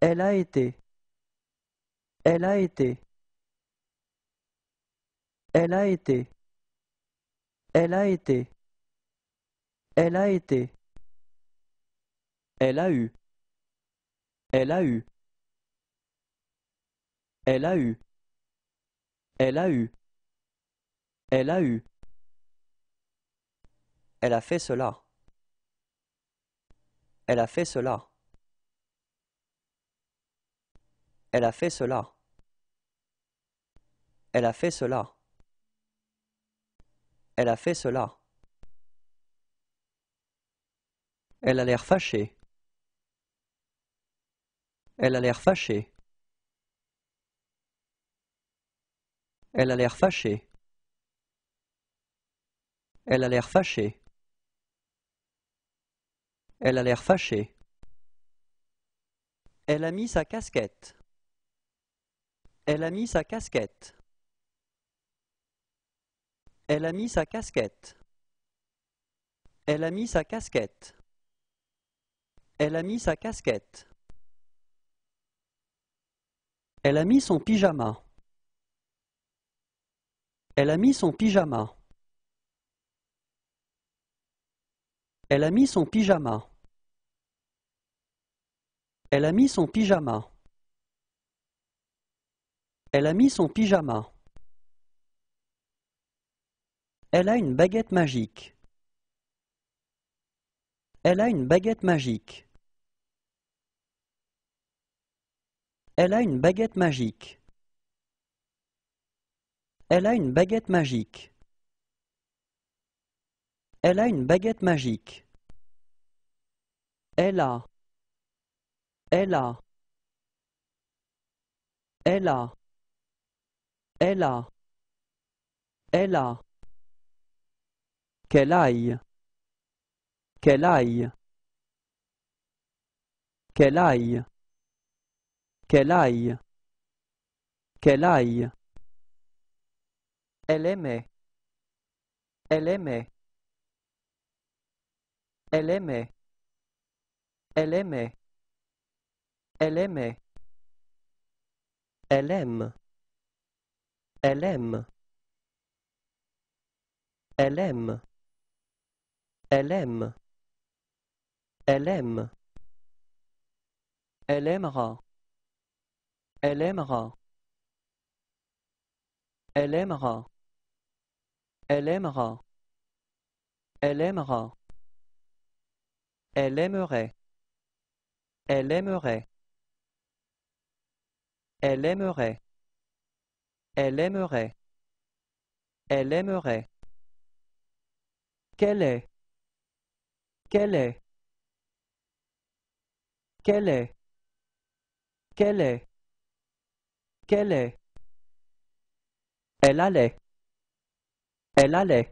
Elle a été. Elle a été. Elle a été. Elle a été. Elle a été. Elle a eu. Elle a eu. Elle a eu. Elle a eu. Elle a eu. Elle a fait cela. Elle a fait cela. Elle a fait cela. Elle a fait cela. Elle a fait cela. Elle a l'air fâchée. Elle a l'air fâchée. Elle a l'air fâchée. Elle a l'air fâchée. Elle a l'air fâchée. Elle a mis sa casquette. Elle a mis sa casquette. Elle a mis sa casquette. Elle a mis sa casquette. Elle a mis sa casquette. Elle a mis son pyjama. Elle a mis son pyjama. Elle a mis son pyjama. Elle a mis son pyjama. Elle a mis son pyjama. Elle a une baguette magique. Elle a une baguette magique. Elle a une baguette magique. Elle a une baguette magique. Elle a une baguette magique. Elle a. Elle a. Elle a. Elle a. Elle a. Qu'elle aille. Qu'elle aille. Qu'elle aille. Qu'elle aille. Qu'elle aille. Elle aimait. Elle aimait. Elle aimait. Elle aimait. Elle aimait. Elle aime. Elle aime. Elle aime. Elle aime. Elle aime. Elle aimera. Elle aimera. Elle aimera. Elle aimera. Elle aimera. Elle aimerait. Elle aimerait. Elle aimerait. Elle aimerait. Elle aimerait. Quelle est. Quelle est. Quelle est. Quelle est. Quelle est. Elle allait. Elle allait.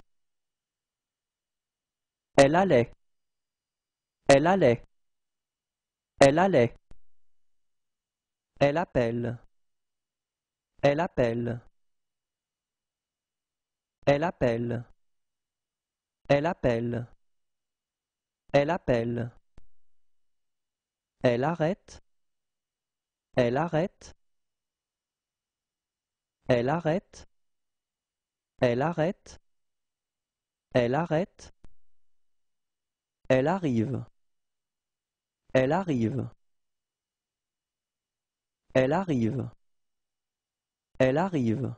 Elle allait. Elle allait. Elle allait. Elle appelle. Elle appelle. Elle appelle. Elle appelle. Elle appelle. Elle arrête. Elle arrête. Elle arrête. Elle arrête. Elle arrête. Elle arrive. Elle arrive. Elle arrive. Elle arrive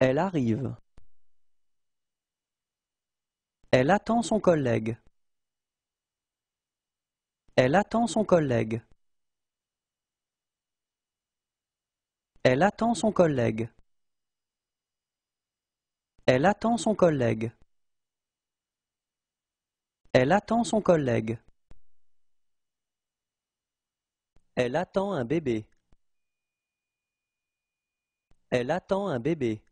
elle arrive Elle attend son collègue. Elle attend son collègue. Elle attend son collègue. Elle attend son collègue. Elle attend son collègue. Elle attend un bébé. Elle attend un bébé.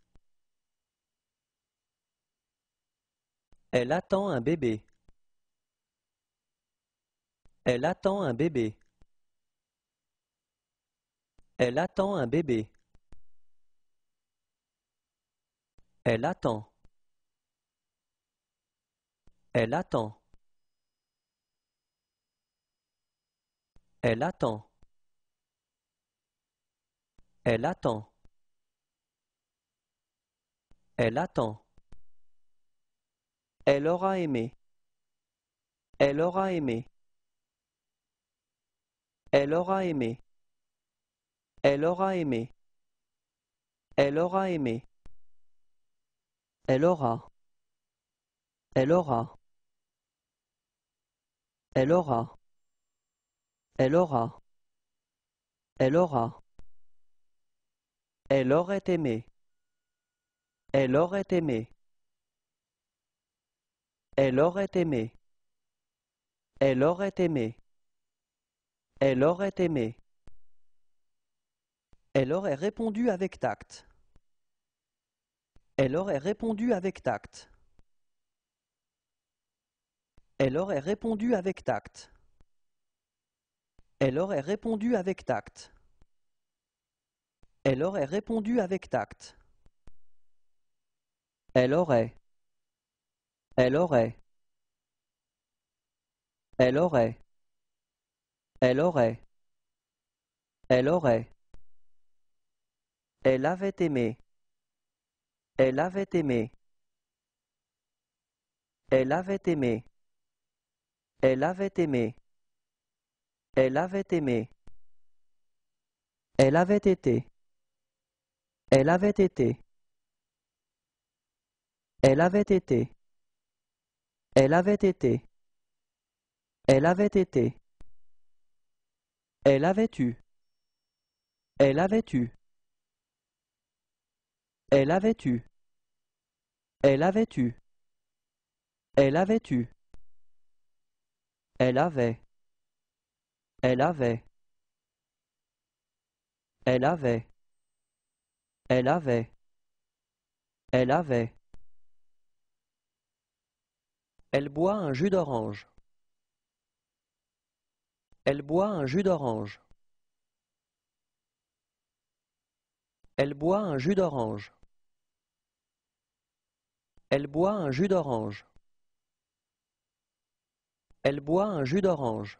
Elle attend un bébé. Elle attend un bébé. Elle attend un bébé. Elle attend. Elle attend. Elle attend. Elle attend. Elle attend. Elle aura aimé. Elle aura aimé. Elle aura aimé. Elle aura aimé. Elle aura aimé. Elle aura. Elle aura. Elle aura. Elle aura. Elle aura. Elle aurait aimé. Elle aurait aimé. Elle aurait aimé. Elle aurait aimé. Elle aurait aimé. Elle aurait répondu avec tact. Elle aurait répondu avec tact. Elle aurait répondu avec tact. Elle aurait répondu avec tact. Elle aurait répondu avec tact. Elle aurait. Elle aurait. Elle aurait. Elle aurait. Elle aurait. Elle avait aimé. Elle avait aimé. Elle avait aimé. Elle avait aimé. Elle avait aimé. Elle avait été. Elle avait été. Elle avait été. Elle avait été. Elle avait été. Elle avait eu. Elle avait eu. Elle avait eu. Elle avait eu. Elle avait eu. Elle avait. Elle avait. Elle avait. Elle avait. Elle avait. Elle boit un jus d'orange. Elle boit un jus d'orange. Elle boit un jus d'orange. Elle boit un jus d'orange. Elle boit un jus d'orange.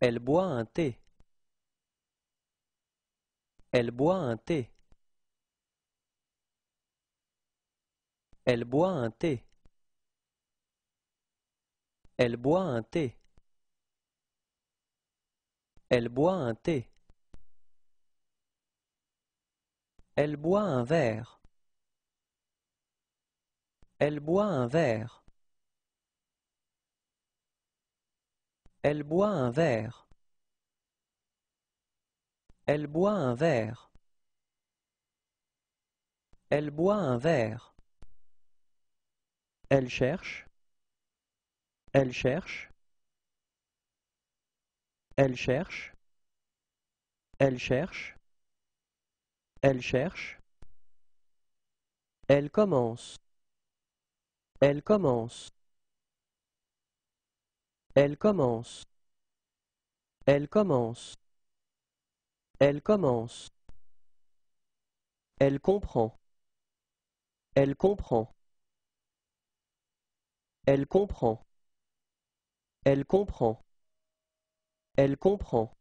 Elle boit un thé. Elle boit un thé. Elle boit un thé. Elle boit un thé. Elle boit un thé. Elle boit un verre. Elle boit un verre. Elle boit un verre. Elle boit un verre. Elle boit un verre. Elle cherche. Elle cherche. Elle cherche. Elle cherche. Elle cherche. Elle commence. Elle commence. Elle commence. Elle commence. Elle commence. Elle comprend. Elle comprend. Elle comprend. Elle comprend. Elle comprend.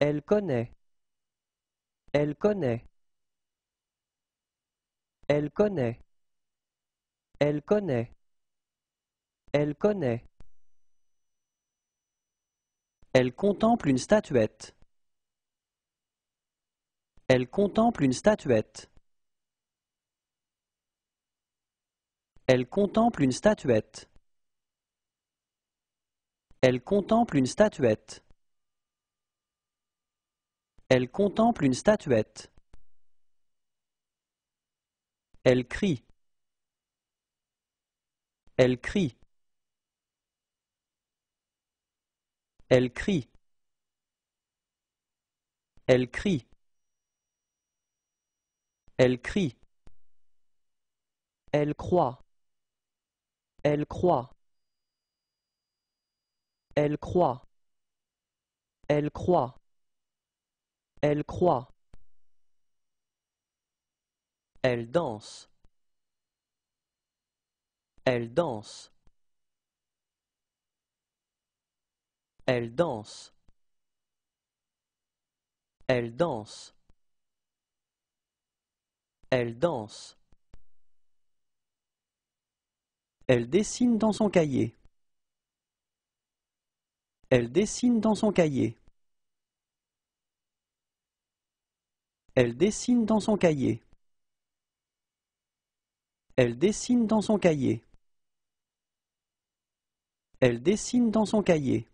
Elle connaît. Elle connaît. Elle connaît. Elle connaît. Elle connaît. Elle contemple une statuette. Elle contemple une statuette. Elle contemple une statuette. Elle contemple une statuette. Elle contemple une statuette. Elle crie. Elle crie. Elle crie. Elle crie. Elle crie. Elle croit. Elle croit. Elle croit. Elle croit. Elle croit. Elle danse. Elle danse. Elle danse. Elle danse. Elle danse. Elle dessine dans son cahier. Elle dessine dans son cahier. Elle dessine dans son cahier. Elle dessine dans son cahier. Elle dessine dans son cahier.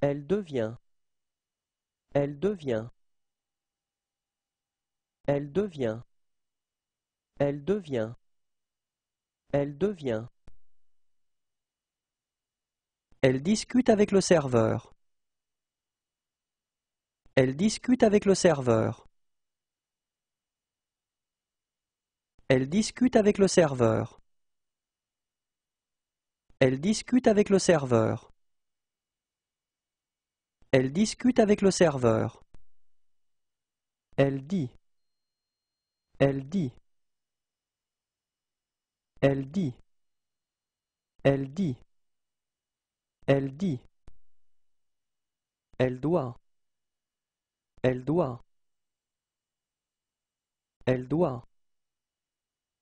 Elle devient. Elle devient. Elle devient. Elle devient. Elle devient. Elle discute avec le serveur. Elle discute avec le serveur. Elle discute avec le serveur. Elle discute avec le serveur. Elle discute avec le serveur. Elle dit. Elle dit. Elle dit. Elle dit. Elle dit. Elle doit. Elle doit. Elle doit.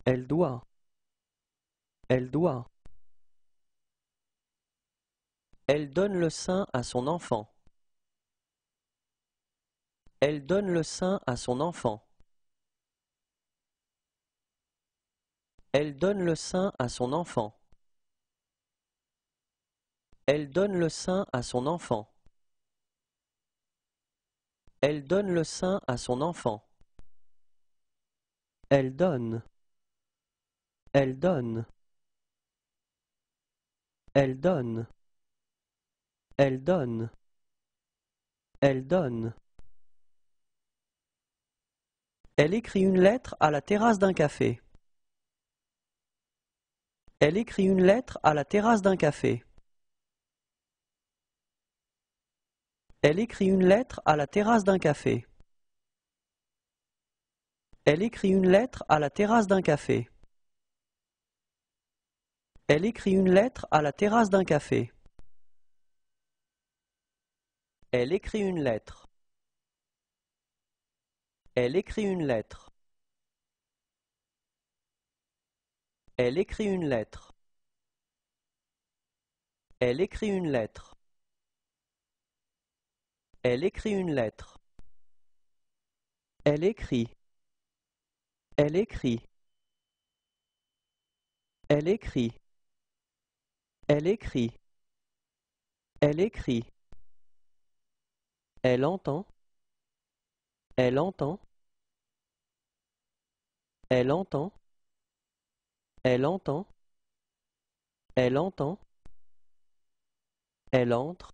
Elle doit. Elle doit. Elle donne le sein à son enfant. Elle donne le sein à son enfant. Elle donne le sein à son enfant. Elle donne le sein à son enfant. Elle donne le sein à son enfant. Elle donne. Elle donne. Elle donne. Elle donne. Elle donne. Elle écrit une lettre à la terrasse d'un café. Elle écrit une lettre à la terrasse d'un café. Elle écrit une lettre à la terrasse d'un café. Elle écrit une lettre à la terrasse d'un café. Elle écrit une lettre à la terrasse d'un café. Elle écrit une lettre. Elle écrit une lettre. Elle écrit une lettre. Elle écrit une lettre. Elle écrit une lettre. Elle écrit. Elle écrit. Elle écrit. Elle écrit. Elle écrit. Elle entend. Elle entend. Elle entend. Elle entend. Elle entend. Elle entre.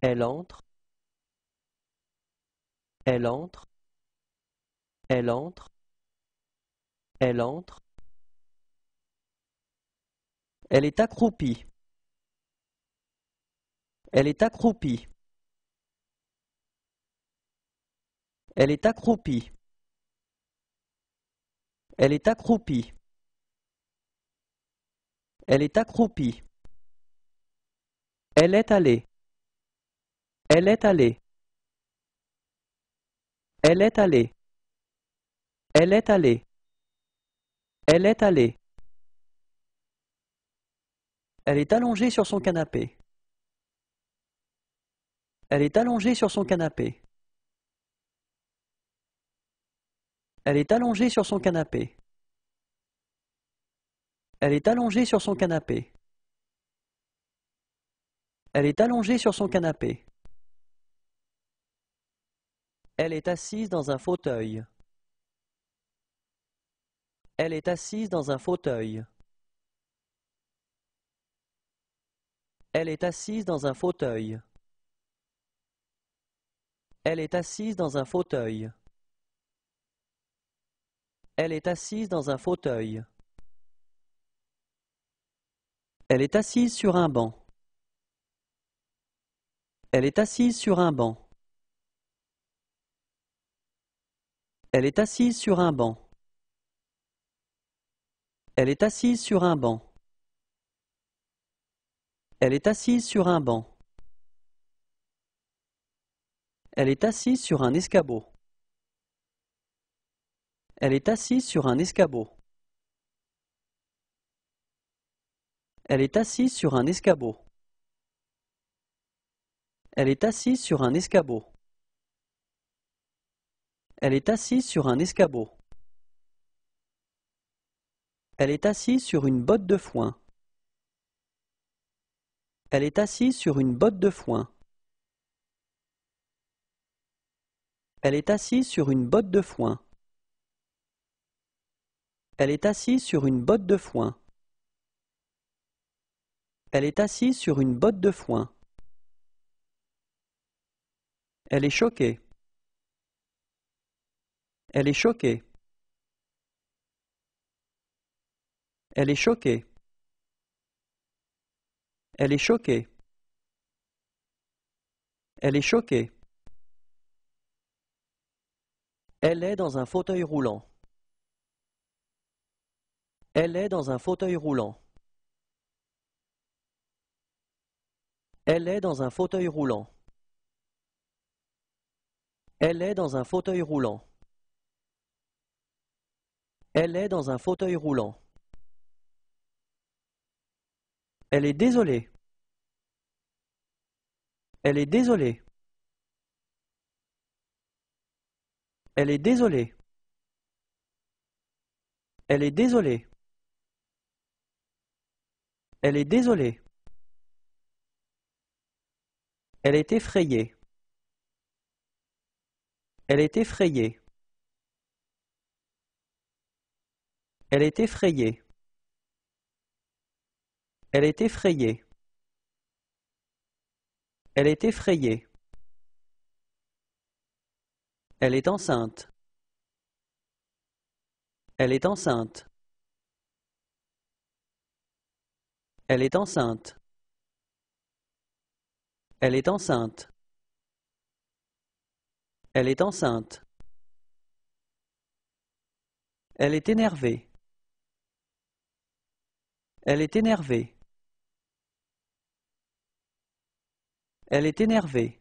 Elle entre. Elle entre. Elle entre. Elle entre. Elle est accroupie. Elle est accroupie. Elle est accroupie. Elle est accroupie. Elle est accroupie. Elle est allée. Elle est allée. Elle est allée. Elle est allée. Elle est allée. Elle est allongée sur son canapé. Elle est allongée sur son canapé. Elle est allongée sur son canapé. Elle est allongée sur son canapé. Elle est allongée sur son canapé. Elle est assise dans un fauteuil. Elle est assise dans un fauteuil. Elle est assise dans un fauteuil. Elle est assise dans un fauteuil. Elle est assise dans un fauteuil. Elle est assise sur un banc. Elle est assise sur un banc. Elle est assise sur un banc. Elle est assise sur un banc. Elle est assise sur un banc. Elle est assise sur un escabeau. Elle est assise sur un escabeau. Elle est assise sur un escabeau. Elle est assise sur un escabeau. Elle est assise sur un escabeau. Elle est assise sur une botte de foin. Elle est assise sur une botte de foin. Elle est assise sur une botte de foin. Elle est assise sur une botte de foin. Elle est assise sur une botte de foin. Elle est choquée. Elle est choquée. Elle est choquée. Elle est choquée. Elle est choquée. Elle est dans un fauteuil roulant. Elle est dans un fauteuil roulant. Elle est dans un fauteuil roulant. Elle est dans un fauteuil roulant. Elle est dans un fauteuil roulant. Elle est désolée. Elle est désolée. Elle est désolée. Elle est désolée. Elle est désolée. Elle est effrayée. Elle est effrayée. Elle est effrayée. Elle est effrayée. Elle est effrayée. Elle est enceinte. Elle est enceinte. Elle est enceinte. Elle est enceinte. Elle est enceinte. Elle est énervée. Elle est énervée. Elle est énervée.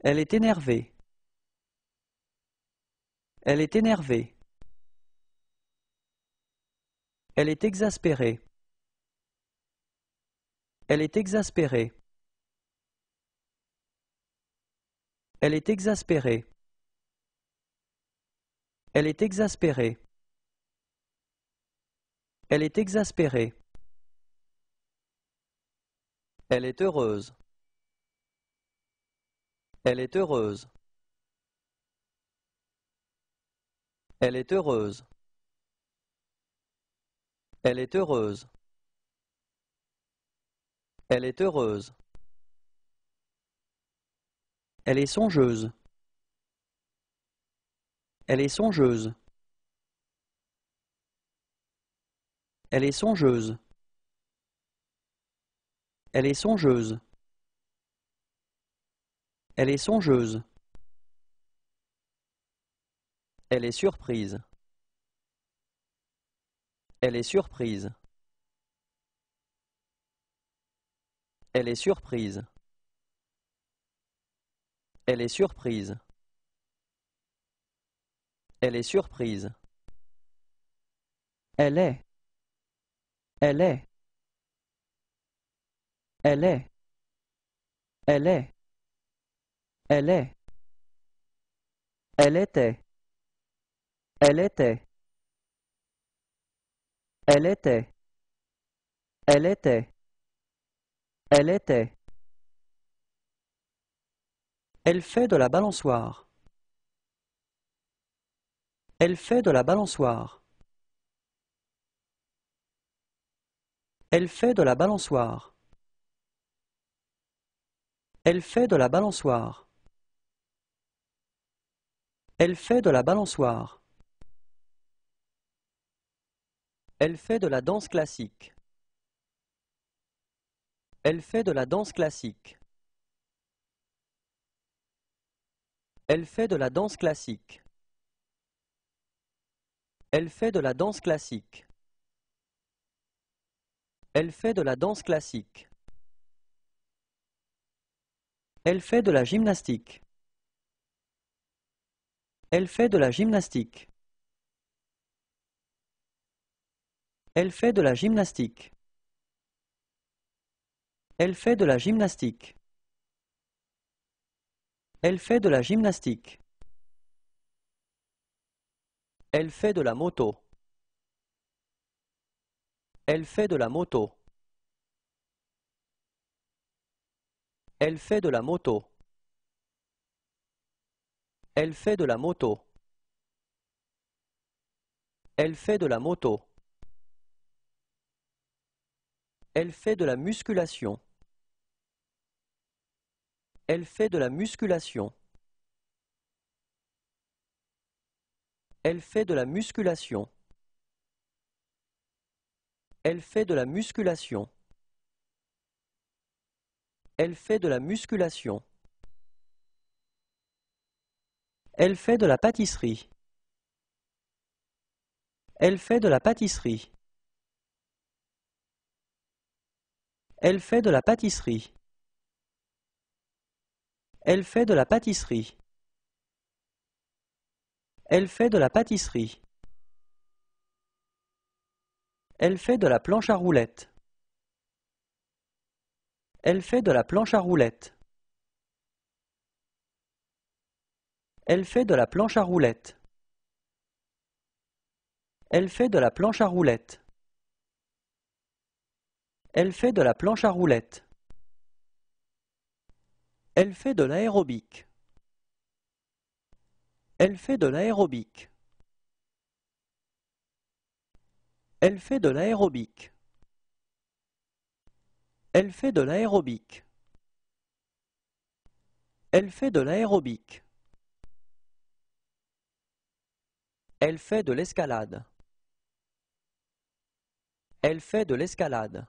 Elle est énervée. Elle est énervée. Elle est exaspérée. Elle est exaspérée. Elle est exaspérée. Elle est exaspérée. Elle est exaspérée. Elle est heureuse. Elle est heureuse. Elle est heureuse. Elle est heureuse. Elle est heureuse. Elle est songeuse. Elle est songeuse. Elle est songeuse. Elle est songeuse. Elle est songeuse. Elle est surprise. Elle est surprise. Elle est surprise. Elle est surprise. Elle est surprise. Elle est. Elle est. Elle est. Elle est. Elle est. Elle était. Elle était. Elle était. Elle était. Elle était. Elle fait de la balançoire. Elle fait de la balançoire. Elle fait de la balançoire. Elle fait de la balançoire. Elle fait de la balançoire. Elle fait de la danse classique. Elle fait de la danse classique. Elle fait de la danse classique. Elle fait de la danse classique. Elle fait de la danse classique. Elle fait de la gymnastique. Elle fait de la gymnastique. Elle fait de la gymnastique. Elle fait de la gymnastique. Elle fait de la gymnastique. Elle fait de la moto. Elle fait de la moto. Elle fait de la moto. Elle fait de la moto. Elle fait de la moto. Elle fait de la musculation. Elle fait de la musculation. Elle fait de la musculation. Elle fait de la musculation. Elle fait de la musculation. Elle fait de la pâtisserie. Elle fait de la pâtisserie. Elle fait de la pâtisserie. Elle fait de la pâtisserie. Elle fait de la pâtisserie. Elle fait de la planche à roulettes. Elle fait de la planche à roulettes. Elle fait de la planche à roulettes. Elle fait de la planche à roulettes. Elle fait de la planche à roulettes. Elle fait de l'aérobic. Elle fait de l'aérobic. Elle fait de l'aérobic. Elle fait de l'aérobic. Elle fait de l'aérobic. Elle fait de l'escalade. Elle fait de l'escalade.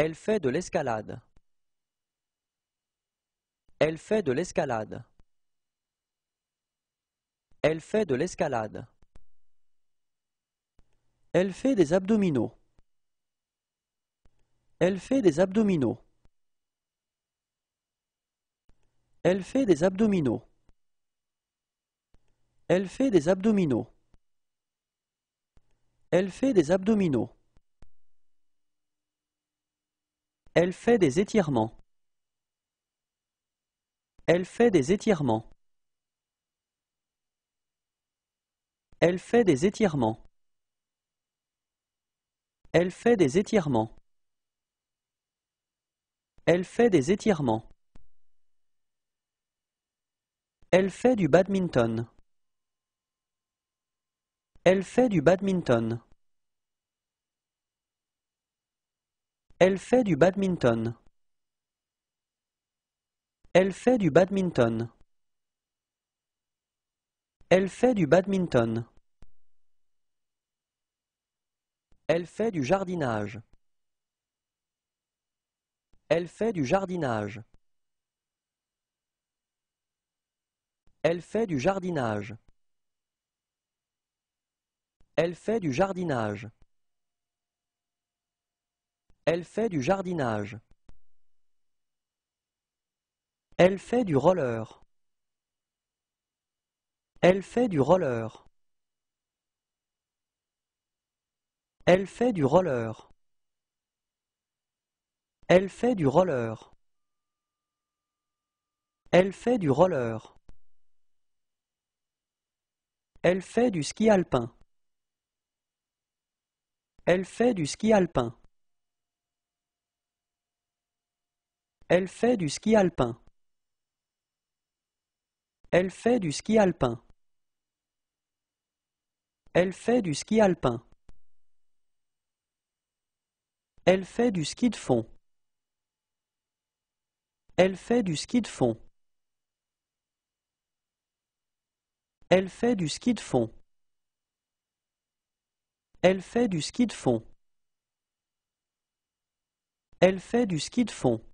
Elle fait de l'escalade. Elle fait de l'escalade. Elle fait de l'escalade. Elle fait des abdominaux. Elle fait des abdominaux. Elle fait des abdominaux. Elle fait des abdominaux. Elle fait des abdominaux. Elle fait des étirements. Elle fait des étirements. Elle fait des étirements. Elle fait des étirements. Elle fait des étirements. Elle fait du badminton. Elle fait du badminton. Elle fait du badminton. Elle fait du badminton. Elle fait du badminton. Elle fait du jardinage. Elle fait du jardinage. Elle fait du jardinage. Elle fait du jardinage. Elle fait du jardinage. Elle fait du roller. Elle fait du roller. Elle fait du roller. Elle fait du roller. Elle fait du roller. Elle fait du ski alpin. Elle fait du ski alpin. Elle fait du ski alpin. Elle fait du ski alpin. Elle fait du ski alpin. Elle fait du ski de fond. Elle fait du ski de fond. Elle fait du ski de fond. Elle fait du ski de fond. Elle fait du ski de fond.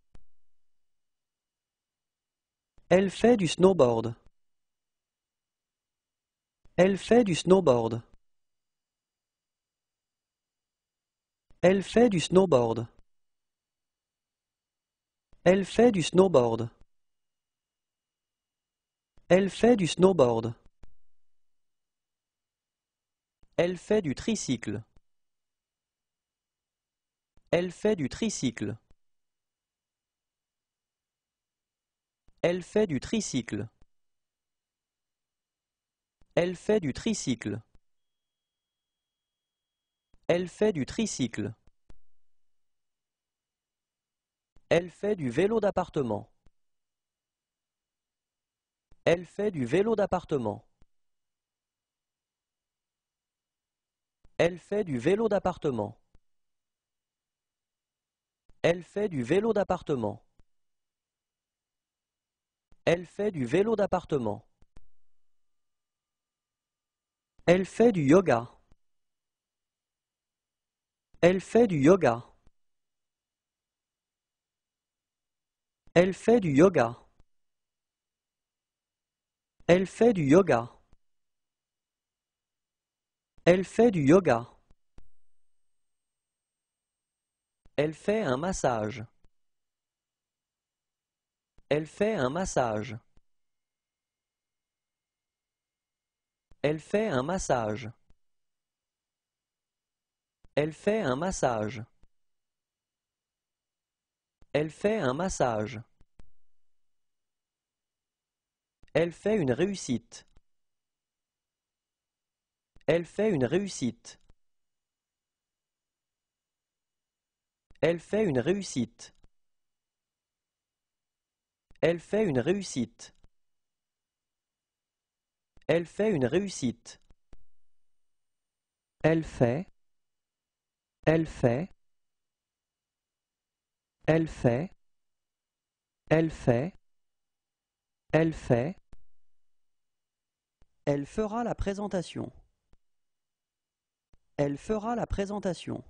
Elle fait du snowboard. Elle fait du snowboard. Elle fait du snowboard. Elle fait du snowboard. Elle fait du snowboard. Elle fait du tricycle. Elle fait du tricycle. Elle fait du tricycle. Elle fait du tricycle. Elle fait du tricycle. Elle fait du vélo d'appartement. Elle fait du vélo d'appartement. Elle fait du vélo d'appartement. Elle fait du vélo d'appartement. Elle fait du vélo d'appartement. Elle fait du yoga. Elle fait du yoga. Elle fait du yoga. Elle fait du yoga. Elle fait du yoga. Elle fait un massage. Elle fait un massage. Elle fait un massage. Elle fait un massage. Elle fait un massage. Elle fait une réussite. Elle fait une réussite. Elle fait une réussite. Elle fait une réussite. Elle fait une réussite. Elle fait. Elle fait. Elle fait. Elle fait. Elle fait. Elle fera la présentation. Elle fera la présentation.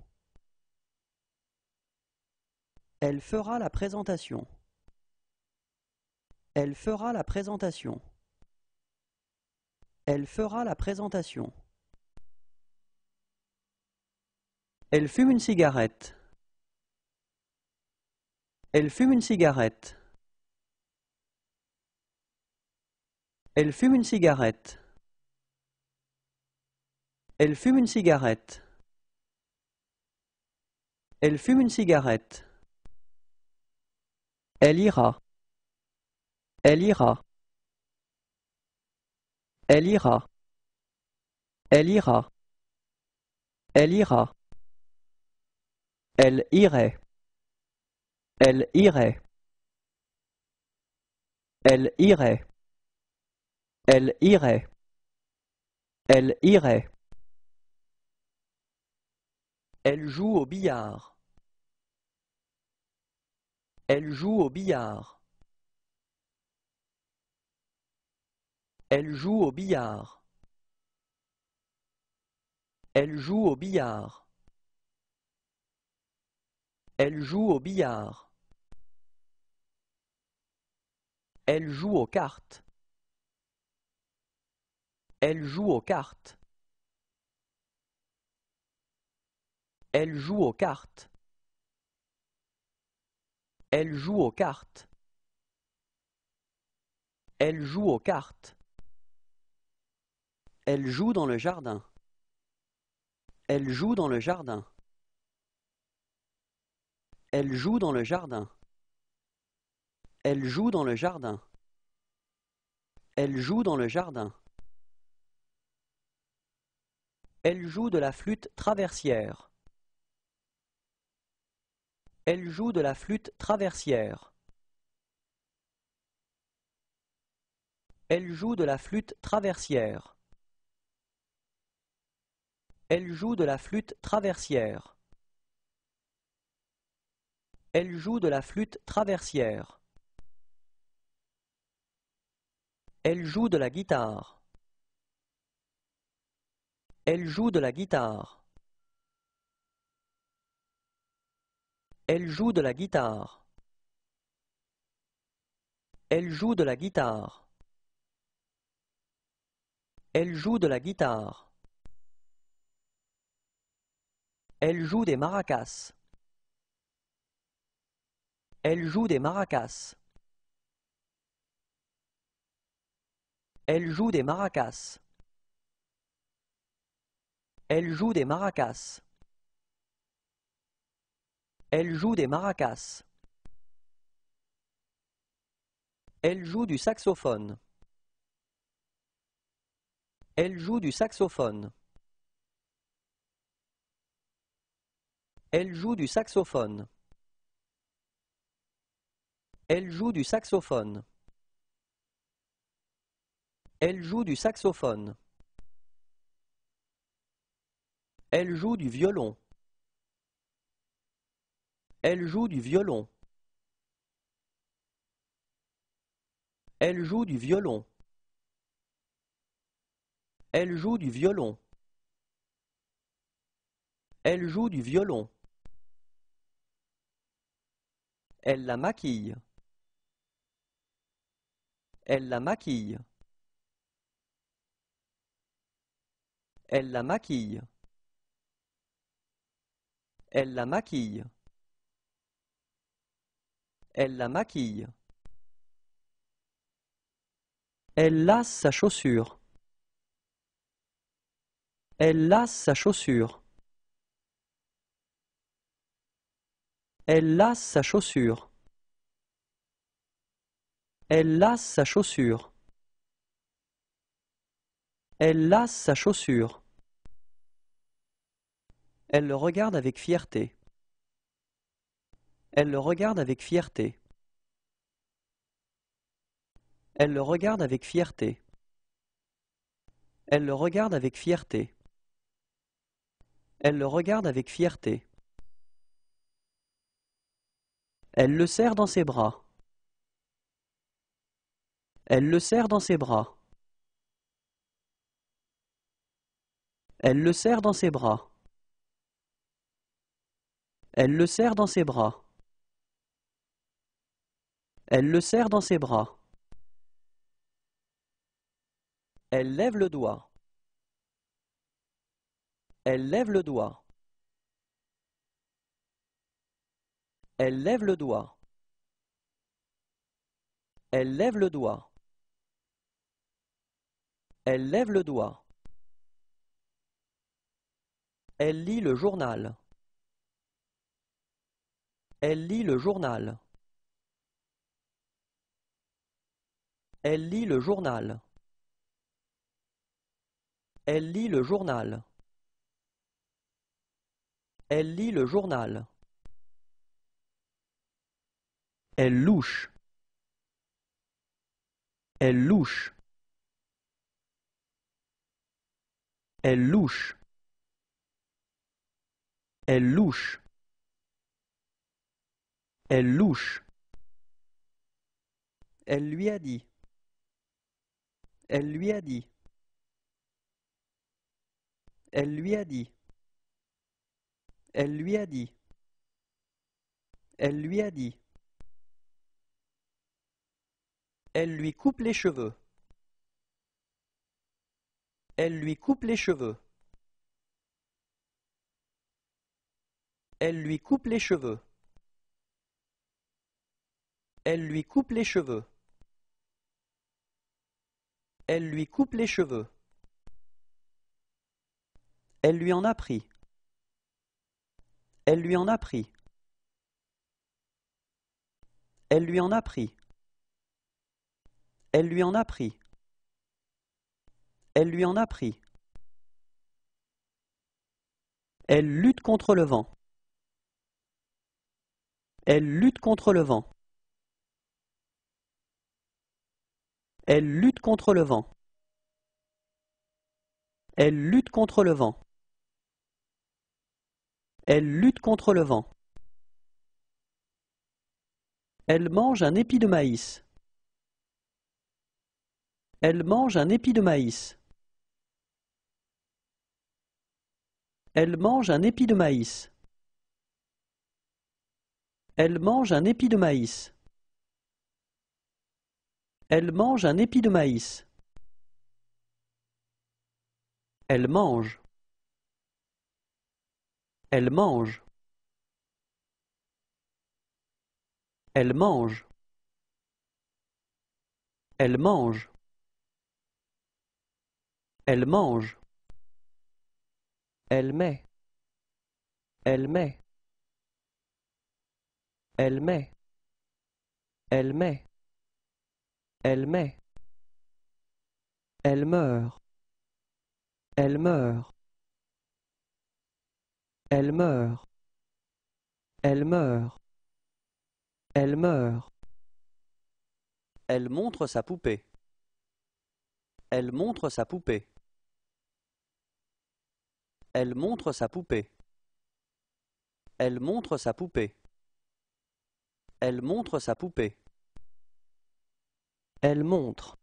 Elle fera la présentation. Elle fera la présentation. Elle fera la présentation. Elle fume une cigarette. Elle fume une cigarette. Elle fume une cigarette. Elle fume une cigarette. Elle fume une cigarette. Elle ira. Elle ira. Elle ira. Elle ira. Elle ira. Elle irait. Elle irait. Elle irait. Elle irait. Elle irait. Elle joue au billard. Elle joue au billard. Elle joue au billard. Elle joue au billard. Elle joue au billard. Elle joue aux cartes. Elle joue aux cartes. Elle joue aux cartes. Elle joue aux cartes. Elle joue aux cartes. Elle joue dans le jardin. Elle joue dans le jardin. Elle joue dans le jardin. Elle joue dans le jardin. Elle joue dans le jardin. Elle joue de la flûte traversière. Elle joue de la flûte traversière. Elle joue de la flûte traversière. Elle joue de la flûte traversière. Elle joue de la flûte traversière. Elle joue de la guitare. Elle joue de la guitare. Elle joue de la guitare. Elle joue de la guitare. Elle joue de la guitare. Elle joue des maracas. Elle joue des maracas. Elle joue des maracas. Elle joue des maracas. Elle joue des maracas. Elle joue du saxophone. Elle joue du saxophone. Elle joue du saxophone. Elle joue du saxophone. Elle joue du saxophone. Elle joue du violon. Elle joue du violon. Elle joue du violon. Elle joue du violon. Elle joue du violon. Elle la maquille. Elle la maquille. Elle la maquille. Elle la maquille. Elle la maquille. Elle lasse sa chaussure. Elle lasse sa chaussure. Elle lasse sa chaussure. Elle lasse sa chaussure. Elle lasse sa chaussure. Elle le regarde avec fierté. Elle le regarde avec fierté. Elle le regarde avec fierté. Elle le regarde avec fierté. Elle le regarde avec fierté. Elle le serre dans ses bras. Elle le serre dans ses bras. Elle le serre dans ses bras. Elle le serre dans ses bras. Elle le serre dans ses bras. Elle lève le doigt. Elle lève le doigt. Elle lève le doigt. Elle lève le doigt. Elle lève le doigt. Elle lit le journal. Elle lit le journal. Elle lit le journal. Elle lit le journal. Elle lit le journal. Elle louche elle louche. Elle louche. Elle louche. Elle louche. Elle lui a dit. Elle lui a dit. Elle lui a dit. Elle lui a dit. Elle lui a dit. Elle lui coupe les cheveux. Elle lui coupe les cheveux. Elle lui coupe les cheveux. Elle lui coupe les cheveux. Elle lui coupe les cheveux. Elle lui en a pris. Elle lui en a pris. Elle lui en a pris. Elle lui en a pris. Elle lui en a pris. Elle lutte contre le vent. Elle lutte contre le vent. Elle lutte contre le vent. Elle lutte contre le vent. Elle lutte contre le vent. Elle mange un épi de maïs. Elle mange un épi de maïs. Elle mange un épi de maïs. Elle mange un épi de maïs. Elle mange un épi de maïs. Elle mange. Elle mange. Elle mange. Elle mange. Elle mange. Elle met. Elle met. Elle met. Elle met. Elle met. Elle meurt. Elle meurt. Elle meurt. Elle meurt. Elle meurt. Elle montre sa poupée. Elle montre sa poupée. Elle montre sa poupée. Elle montre sa poupée. Elle montre sa poupée. Elle montre.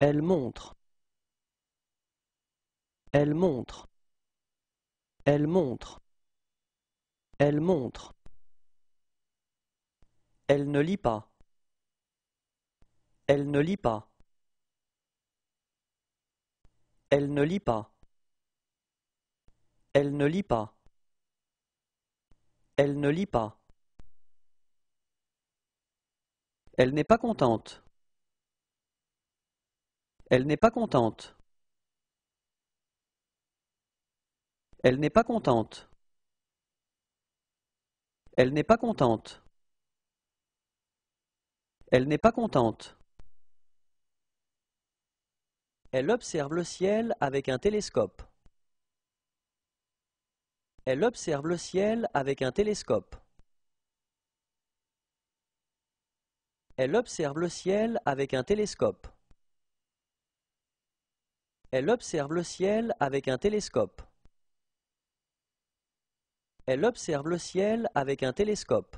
Elle montre. Elle montre. Elle montre. Elle montre. Elle ne lit pas. Elle ne lit pas. Elle ne lit pas. Elle ne lit pas. Elle ne lit pas. Elle n'est pas contente. Elle n'est pas contente. Elle n'est pas contente. Elle n'est pas contente. Elle n'est pas contente. Elle observe le ciel avec un télescope. Elle observe le ciel avec un télescope. Elle observe le ciel avec un télescope. Elle observe le ciel avec un télescope. Elle observe le ciel avec un télescope.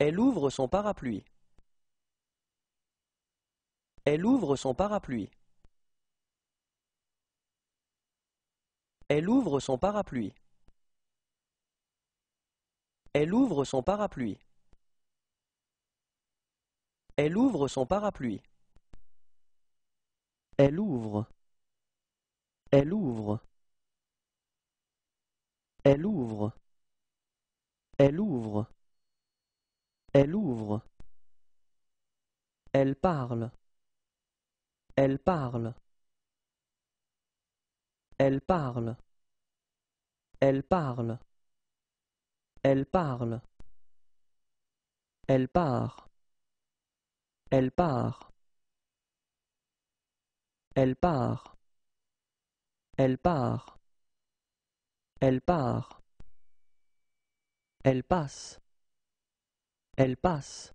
Elle ouvre son parapluie. Elle ouvre son parapluie. Elle ouvre son parapluie. Elle ouvre son parapluie. Elle ouvre son parapluie. Elle ouvre. Elle ouvre. Elle ouvre. Elle ouvre. Elle ouvre. Elle parle. Elle parle. Elle parle. Elle parle. Elle parle. Elle part. Elle part. Elle part. Elle part. Elle part. Elle passe. Elle passe.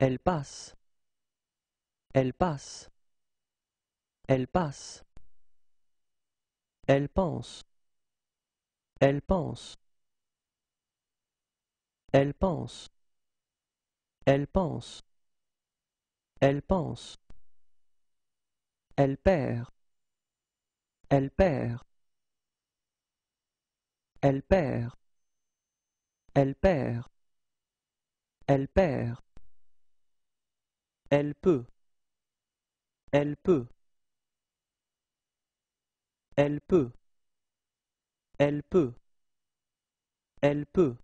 Elle passe. Elle passe. Elle passe. Elle pense. Elle pense. Elle pense. Elle pense. Elle pense. Elle perd. Elle perd. Elle perd. Elle perd. Elle perd. Elle peut. Elle peut. Elle peut. Elle peut. Elle peut.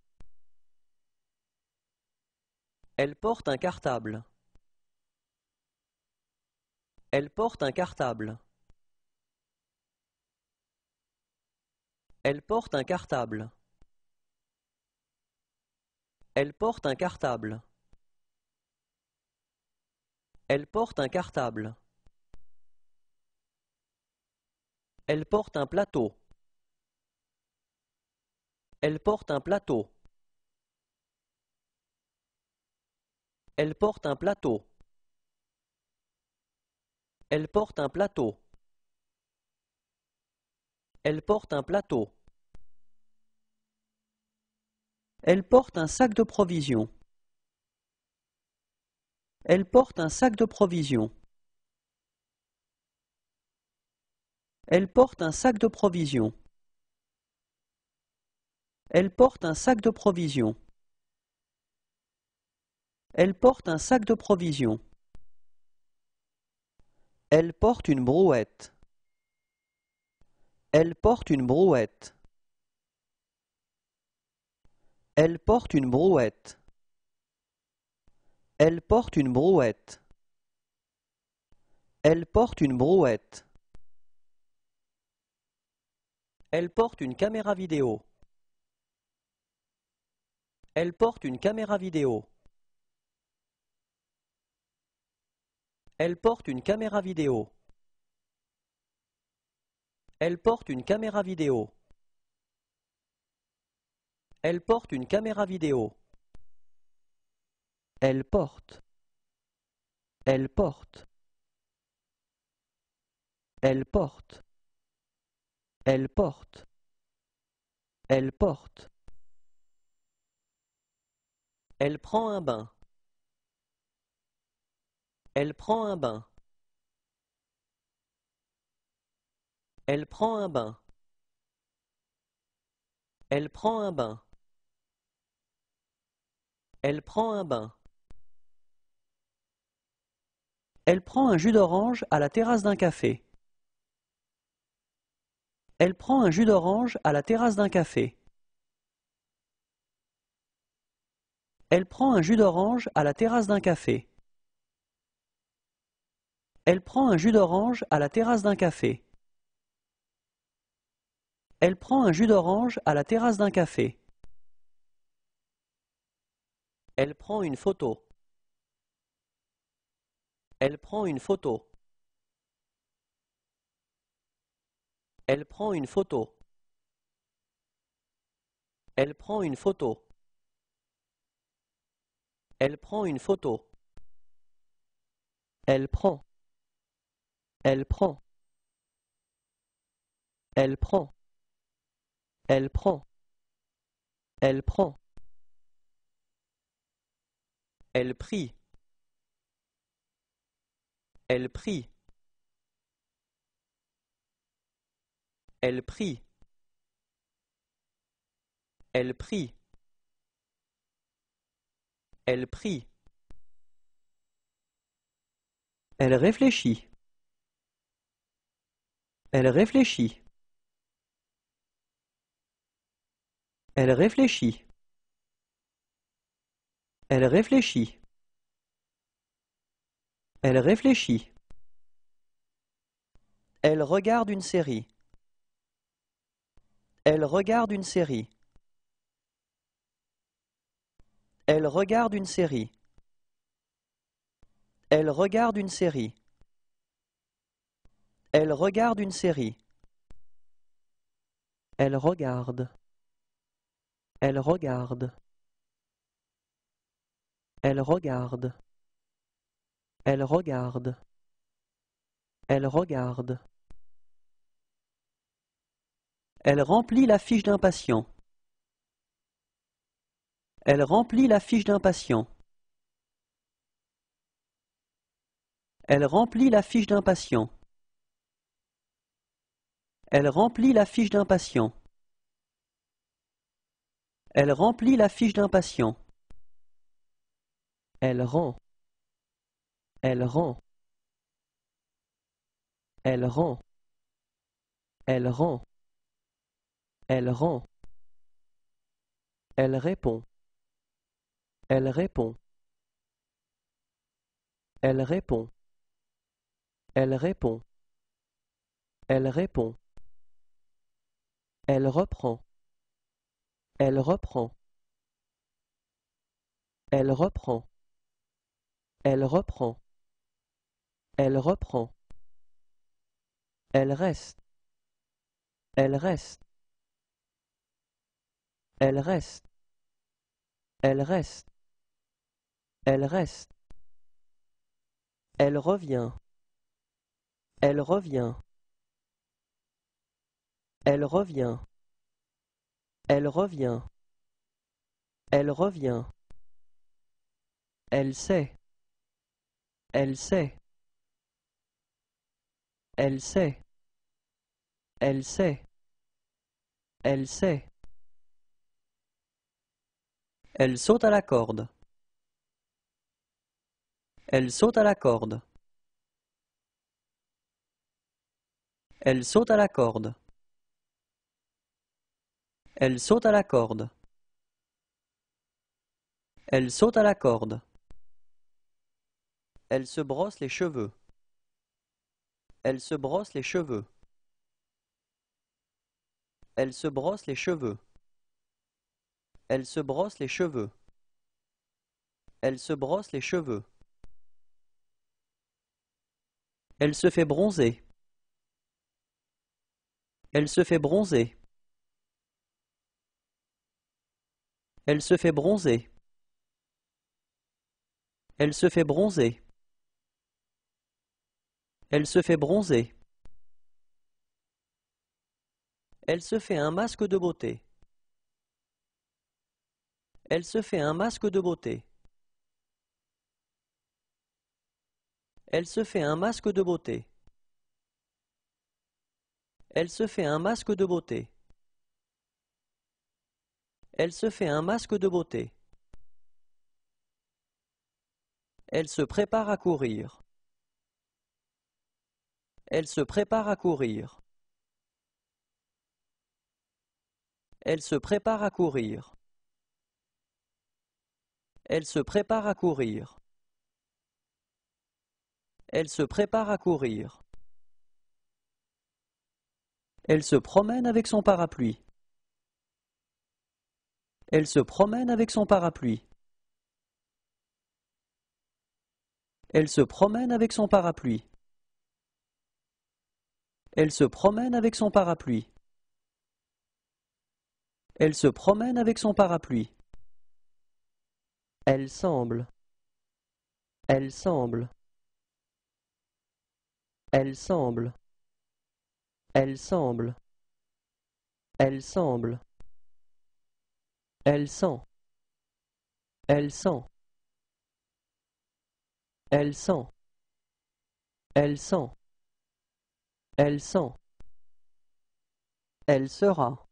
Elle porte un cartable. Elle porte un cartable. Elle porte un cartable. Elle porte un cartable. Elle porte un cartable. Elle porte un plateau. Elle porte un plateau. Elle porte un plateau. Elle porte un plateau. Elle porte un plateau. Elle porte un sac de provisions. Elle porte un sac de provisions. Elle porte un sac de provisions. Elle porte un sac de provisions. Elle porte un sac de provisions. Elle porte une brouette. Elle porte une brouette. Elle porte une brouette. Elle porte une brouette. Elle porte une brouette. Elle porte une caméra vidéo. Elle porte une caméra vidéo. Elle porte une caméra vidéo. Elle porte une caméra vidéo. Elle porte une caméra vidéo. Elle porte. Elle porte. Elle porte. Elle porte. Elle porte. Elle prend un bain. Elle prend un bain. Elle prend un bain. Elle prend un bain. Elle prend un bain. Elle prend un jus d'orange à la terrasse d'un café. Elle prend un jus d'orange à la terrasse d'un café. Elle prend un jus d'orange à la terrasse d'un café. Elle prend un jus d'orange à la terrasse d'un café. Elle prend un jus d'orange à la terrasse d'un café. Elle prend une photo. Elle prend une photo. Elle prend une photo. Elle prend une photo. Elle prend une photo. Elle prend. Elle prend. Elle prend. Elle prend. Elle prend. Elle prie. Elle prie. Elle prie. Elle prie. Elle prie. Elle réfléchit. Elle réfléchit. Elle réfléchit. Elle réfléchit. Elle réfléchit. Elle regarde une série. Elle regarde une série. Elle regarde une série. Elle regarde une série. Elle regarde une série. Elle regarde. Elle regarde. Elle regarde. Elle regarde. Elle regarde. Elle remplit la fiche d'un patient. Elle remplit la fiche d'un patient. Elle remplit la fiche d'un patient. Elle remplit la fiche d'un patient. Elle remplit la fiche d'un patient. Elle rend. Elle rend. Elle rend. Elle rend. Elle rend. Elle répond. Elle répond. Elle répond. Elle répond. Elle répond. Elle reprend. Elle reprend. Elle reprend. Elle reprend. Elle reprend. Elle reste. Elle reste. Elle reste. Elle reste. Elle reste. Elle revient. Elle revient. Elle revient. Elle revient. Elle revient. Elle sait. Elle sait. Elle sait. Elle sait. Elle sait. Elle saute à la corde. Elle saute à la corde. Elle saute à la corde. Elle saute à la corde. Elle saute à la corde. Elle se brosse les cheveux. Elle se brosse les cheveux. Elle se brosse les cheveux. Elle se brosse les cheveux. Elle se brosse les cheveux. Elle se fait bronzer. Elle se fait bronzer. Elle se fait bronzer. Elle se fait bronzer. Elle se fait bronzer. Elle se fait un masque de beauté. Elle se fait un masque de beauté. Elle se fait un masque de beauté. Elle se fait un masque de beauté. Elle se fait un masque de beauté. Elle se prépare à courir. Elle se prépare à courir. Elle se prépare à courir. Elle se prépare à courir. Elle se prépare à courir. Elle se promène avec son parapluie. Elle se promène avec son parapluie. Elle se promène avec son parapluie. Elle se promène avec son parapluie. Elle se promène avec son parapluie. Elle semble. Elle semble. Elle semble. Elle semble. Elle semble. Elle sent. Elle sent. Elle sent. Elle sent. Elle sent. Elle sera.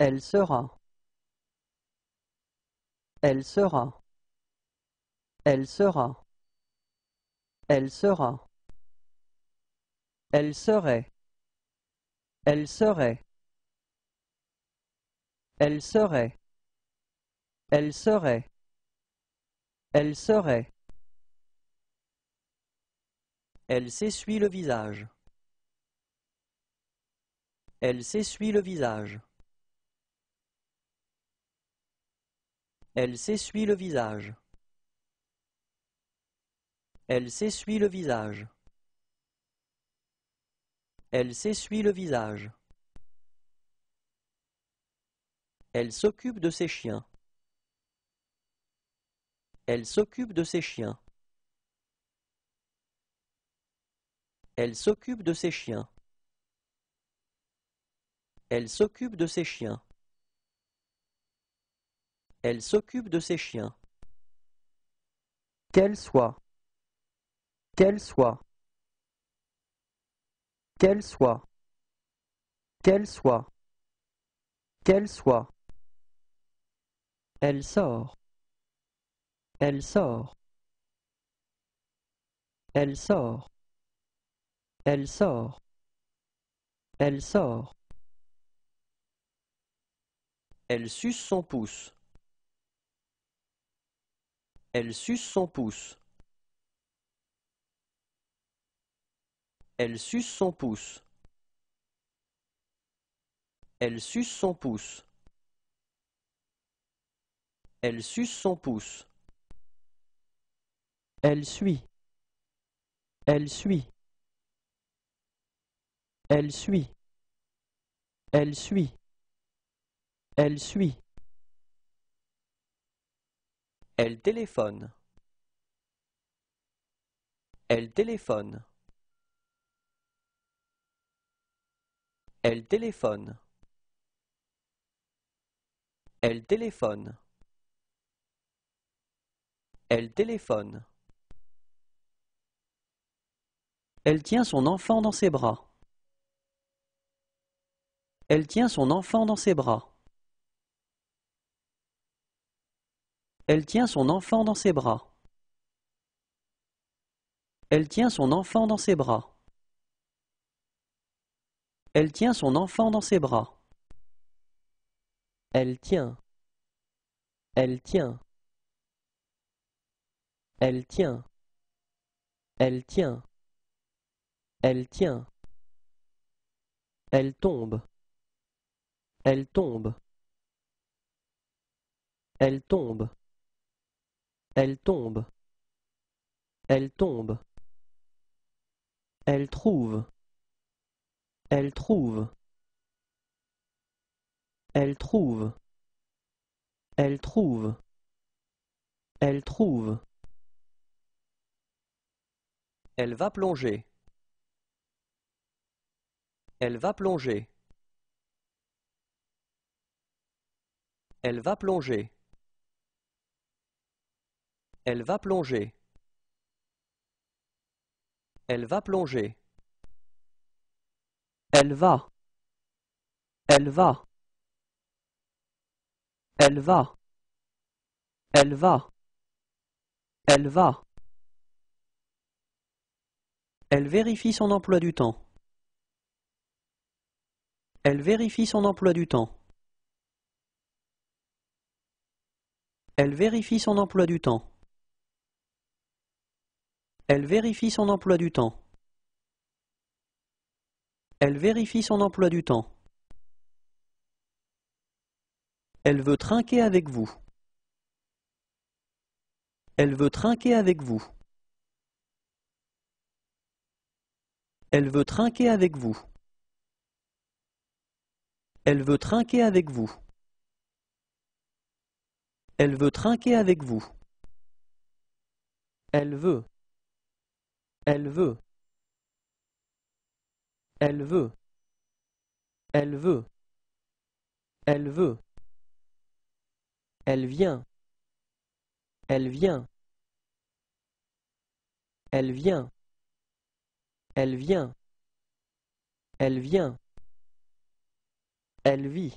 Elle sera. Elle sera. Elle sera. Elle sera. Elle serait. Elle serait. Elle serait. Elle serait. Elle serait. Elle s'essuie le visage. Elle s'essuie le visage. Elle s'essuie le visage. Elle s'essuie le visage. Elle s'essuie le visage. Elle s'occupe de ses chiens. Elle s'occupe de ses chiens. Elle s'occupe de ses chiens. Elle s'occupe de ses chiens. Elle s'occupe de ses chiens. Qu'elle soit. Qu'elle soit. Qu'elle soit. Qu'elle soit. Qu'elle soit. Elle sort. Elle sort. Elle sort. Elle sort. Elle sort. Elle suce son pouce. Elle suce son pouce. Elle suce son pouce. Elle suce son pouce. Elle suce son pouce. Elle suit. Elle suit. Elle suit. Elle suit. Elle suit. Elle téléphone. Elle téléphone. Elle téléphone. Elle téléphone. Elle téléphone. Elle tient son enfant dans ses bras. Elle tient son enfant dans ses bras. Elle tient son enfant dans ses bras. Elle tient son enfant dans ses bras. Elle tient son enfant dans ses bras. Elle tient. Elle tient. Elle tient. Elle tient. Elle tient. Elle tombe. Elle tombe. Elle tombe. Elle tombe. Elle tombe. Elle trouve. Elle trouve. Elle trouve. Elle trouve. Elle trouve. Elle va plonger. Elle va plonger. Elle va plonger. Elle va plonger. Elle va plonger. Elle va. Elle va. Elle va. Elle va. Elle va. Elle vérifie son emploi du temps. Elle vérifie son emploi du temps. Elle vérifie son emploi du temps. Elle vérifie son emploi du temps. Elle vérifie son emploi du temps. Elle veut trinquer avec vous. Elle veut trinquer avec vous. Elle veut trinquer avec vous. Elle veut trinquer avec vous. Elle veut trinquer avec vous. Elle veut. Elle veut. Elle veut. Elle veut. Elle veut. Elle vient. Elle vient. Elle vient. Elle vient. Elle vient. Elle vit.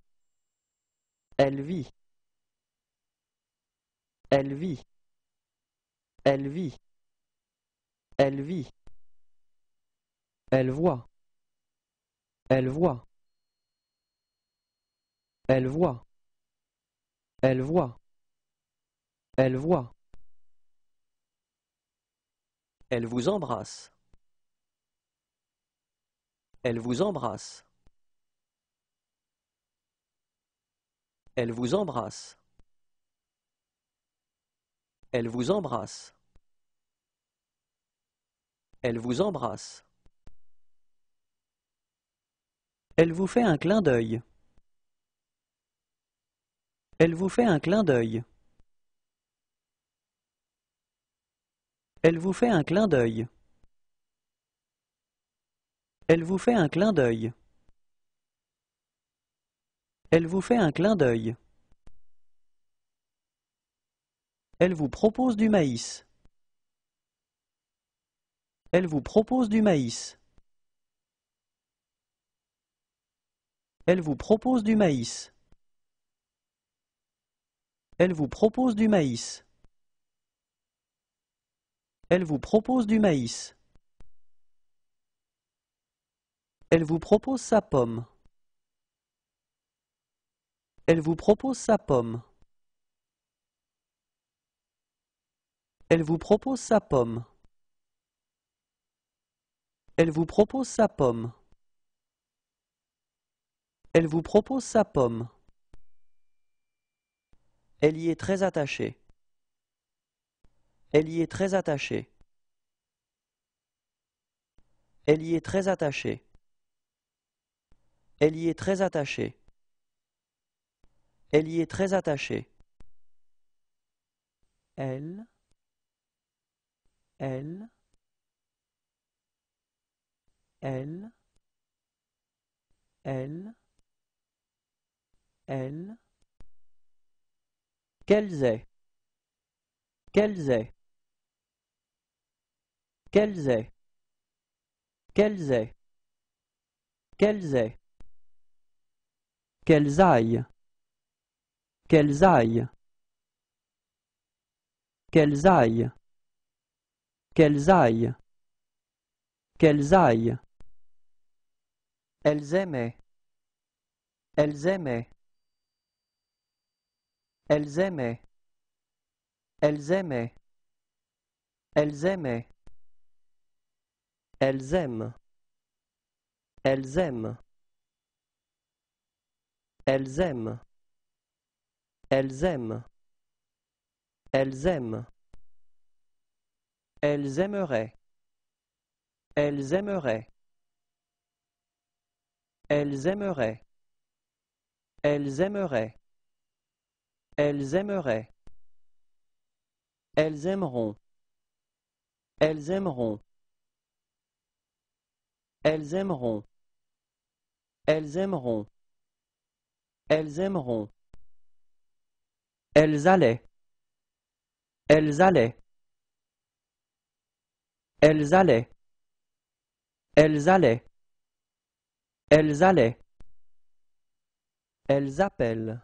Elle vit. Elle vit. Elle vit. Elle vit. Elle voit. Elle voit. Elle voit. Elle voit. Elle voit. Elle vous embrasse. Elle vous embrasse. Elle vous embrasse. Elle vous embrasse. Elle vous embrasse. Elle vous fait un clin d'œil. Elle vous fait un clin d'œil. Elle vous fait un clin d'œil. Elle vous fait un clin d'œil. Elle vous fait un clin d'œil. Elle vous propose du maïs. Elle vous propose du maïs. Elle vous propose du maïs. Elle vous propose du maïs. Elle vous propose du maïs. Elle vous propose sa pomme. Elle vous propose sa pomme. Elle vous propose sa pomme. Elle vous propose sa pomme. Elle vous propose sa pomme. Elle y est très attachée. Elle y est très attachée. Elle y est très attachée. Elle y est très attachée. Elle y est très attachée. Elle. Elle elle elle elle qu'elles aient qu'elles aient qu'elles aient qu'elles aient qu'elles aient qu'elles aillent qu'elles aillent qu'elles aillent qu'elles aillent qu'elles aillent elles aimaient. Elles aimaient. Elles aimaient. Elles aimaient. Elles aimaient. Elles aiment. Elles aiment. Elles aiment. Elles aiment. Elles aiment. Elles aimeraient. Elles aimeraient. Elles aimeraient. Elles aimeraient. Elles aimeraient. Elles aimeront. Elles aimeront. Elles aimeront. Elles aimeront. Elles aimeront. Elles allaient. Elles allaient. Elles allaient. Elles allaient. Elles allaient. Elles appellent.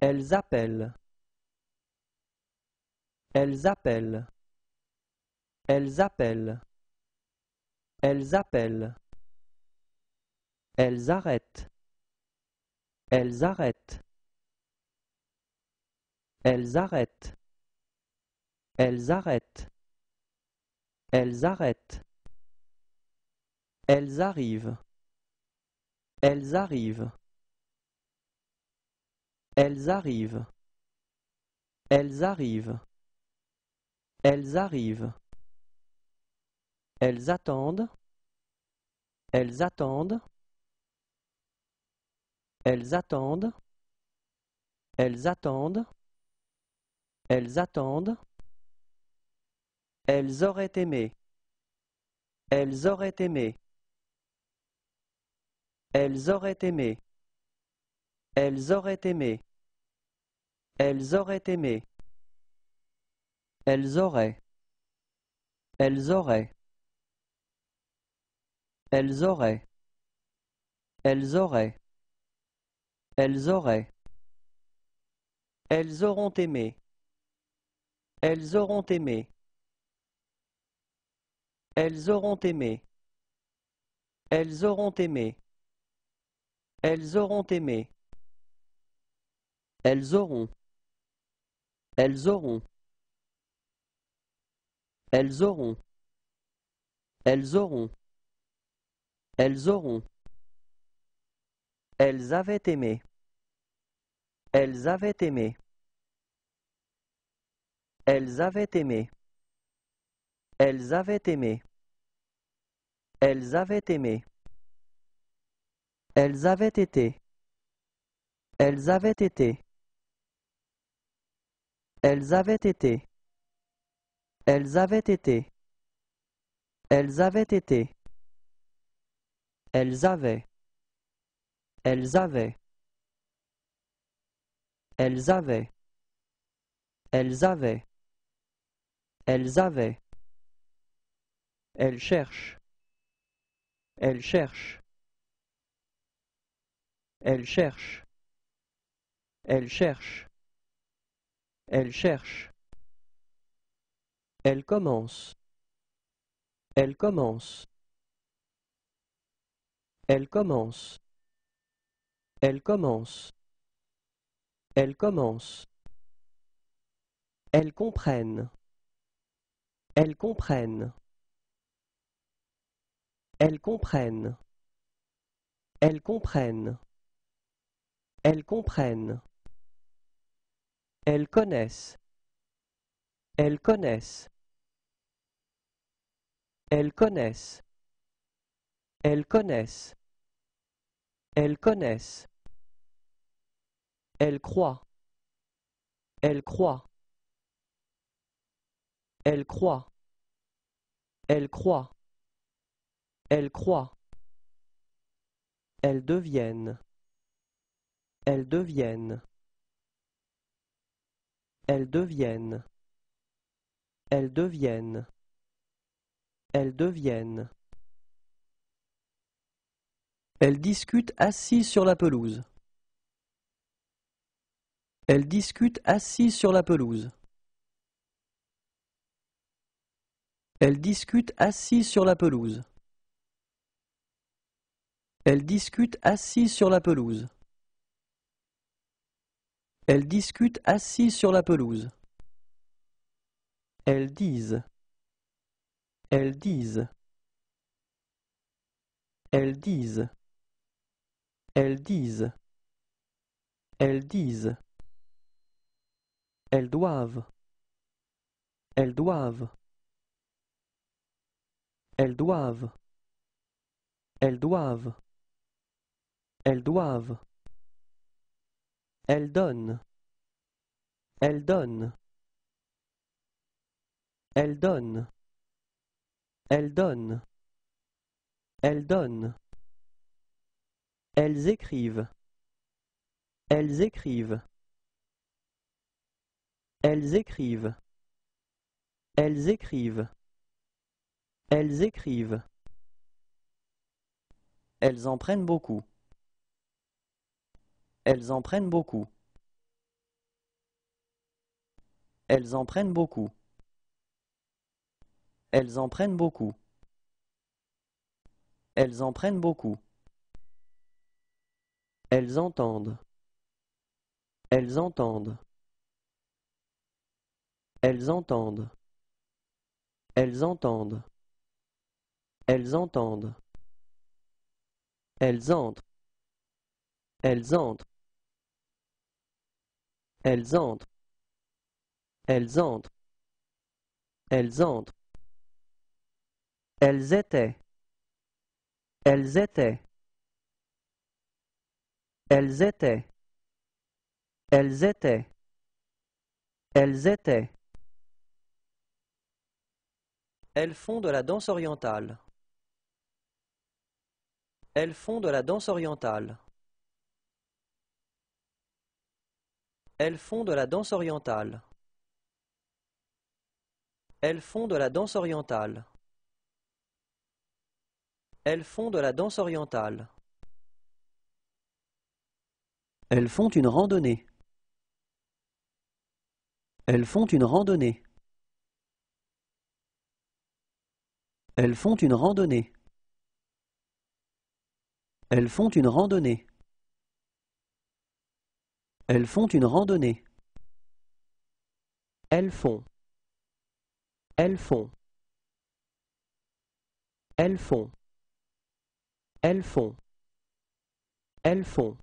Elles appellent. Elles appellent. Elles appellent. Elles appellent. Elles arrêtent. Elles arrêtent. Elles arrêtent. Elles arrêtent. Elles arrêtent. Elles arrivent. Elles arrivent. Elles arrivent. Elles arrivent. Elles arrivent. Elles attendent. Elles attendent. Elles attendent. Elles attendent. Elles attendent. Elles auraient aimé. Elles auraient aimé. Elles auraient aimé. Elles auraient aimé. Elles auraient aimé. Elles auraient. Elles auraient. Elles auraient. Elles auraient. Elles auraient. Elles auront aimé. Elles auront aimé. Elles auront aimé. Elles auront aimé. Elles auront aimé. Elles auront. Elles auront. Elles auront. Elles auront. Elles auront. Elles avaient aimé. Elles avaient aimé. Elles avaient aimé. Elles avaient aimé. Elles avaient aimé. Elles avaient été. Elles avaient été. Elles avaient été. Elles avaient été. Elles avaient été. Elles avaient. Elles avaient. Elles avaient. Elles avaient. Elles avaient. Elles cherchent. Elles cherchent. Elle cherche. Elle cherche. Elle cherche. Elle commence. Elle commence. Elle commence. Elle commence. Elle commence. Elles comprennent. Elles comprennent. Elles comprennent. Elles comprennent. Elles comprennent. Elles connaissent. Elles connaissent. Elles connaissent. Elles connaissent. Elles connaissent. Elles croient. Elles croient. Elles croient. Elles croient. Elles croient. Elles deviennent. Elles deviennent. Elles deviennent. Elles deviennent. Elles deviennent. Elles discutent assis sur la pelouse. Elles discutent assis sur la pelouse. Elles discutent assis sur la pelouse. Elles discutent assis sur la pelouse. Elles discutent assises sur la pelouse. Elles disent. Elles disent. Elles disent. Elles disent. Elles disent. Elles doivent. Elles doivent. Elles doivent. Elles doivent. Elles doivent. Elle donne. Elle donne. Elle donne. Elle donne. Elle donne. Elles écrivent. Elles écrivent. Elles écrivent. Elles écrivent. Elles écrivent. Elles en prennent beaucoup. Elles en prennent beaucoup. Elles en prennent beaucoup. Elles en prennent beaucoup. Elles en prennent beaucoup. Elles entendent. Elles entendent. Elles entendent. Elles entendent. Elles entendent. Elles entrent. Elles entrent. Elles entrent. Elles entrent. Elles entrent. Elles étaient. Elles étaient. Elles étaient. Elles étaient. Elles étaient. Elles font de la danse orientale. Elles font de la danse orientale. Elles font de la danse orientale. Elles font de la danse orientale. Elles font de la danse orientale. Elles font une randonnée. Elles font une randonnée. Elles font une randonnée. Elles font une randonnée. Elles font une randonnée. Elles font. Elles font. Elles font. Elles font. Elles font.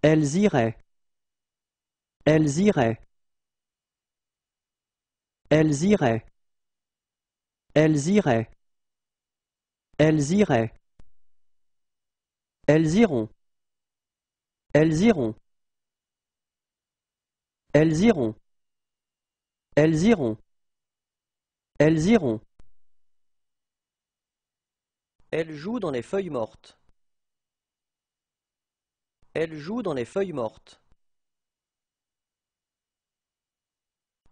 Elles iraient. Elles iraient. Elles iraient. Elles iraient. Elles iraient. Elles iront. Elles iront. Elles iront. Elles iront. Elles iront. Elles jouent dans les feuilles mortes. Elles jouent dans les feuilles mortes.